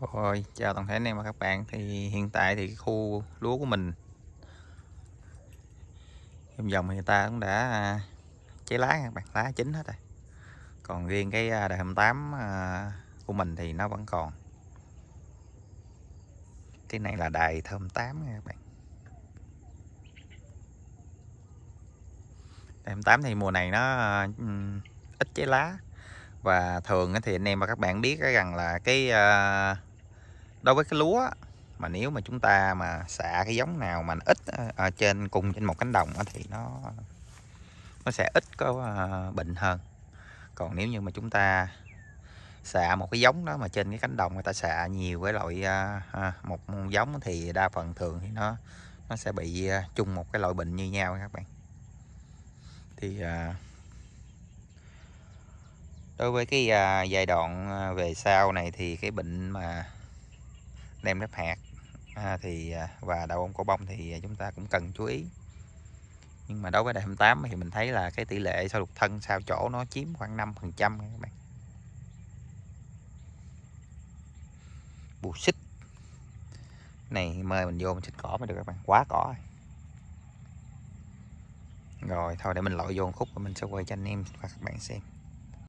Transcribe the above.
Rồi, chào toàn thể anh em và các bạn thì hiện tại thì khu lúa của mình trong vòng người ta cũng đã à, cháy lá các bạn lá chín hết rồi còn riêng cái à, đại hầm 8 à, của mình thì nó vẫn còn cái này là đài thơm 8 nha các bạn đại hầm 8 thì mùa này nó ít cháy lá và thường thì anh em và các bạn biết rằng là cái ờ, đối với cái lúa mà nếu mà chúng ta mà xạ cái giống nào mà ít ở trên cùng trên một cánh đồng thì nó nó sẽ ít có ờ, bệnh hơn còn nếu như mà chúng ta xạ một cái giống đó mà trên cái cánh đồng người ta xạ nhiều cái loại ờ, một giống thì đa phần thường thì nó nó sẽ bị chung một cái loại bệnh như nhau các bạn thì đối với cái à, giai đoạn à, về sau này thì cái bệnh mà nem nếp hạt à, thì à, và đậu ong cổ bông thì à, chúng ta cũng cần chú ý nhưng mà đối với đại 28 thì mình thấy là cái tỷ lệ sau đục thân sau chỗ nó chiếm khoảng 5 phần trăm các bạn bù xích này mời mình vô mình xịt cỏ mới được các bạn quá cỏ rồi thôi để mình lội vô khúc và mình sẽ quay cho anh em và các bạn xem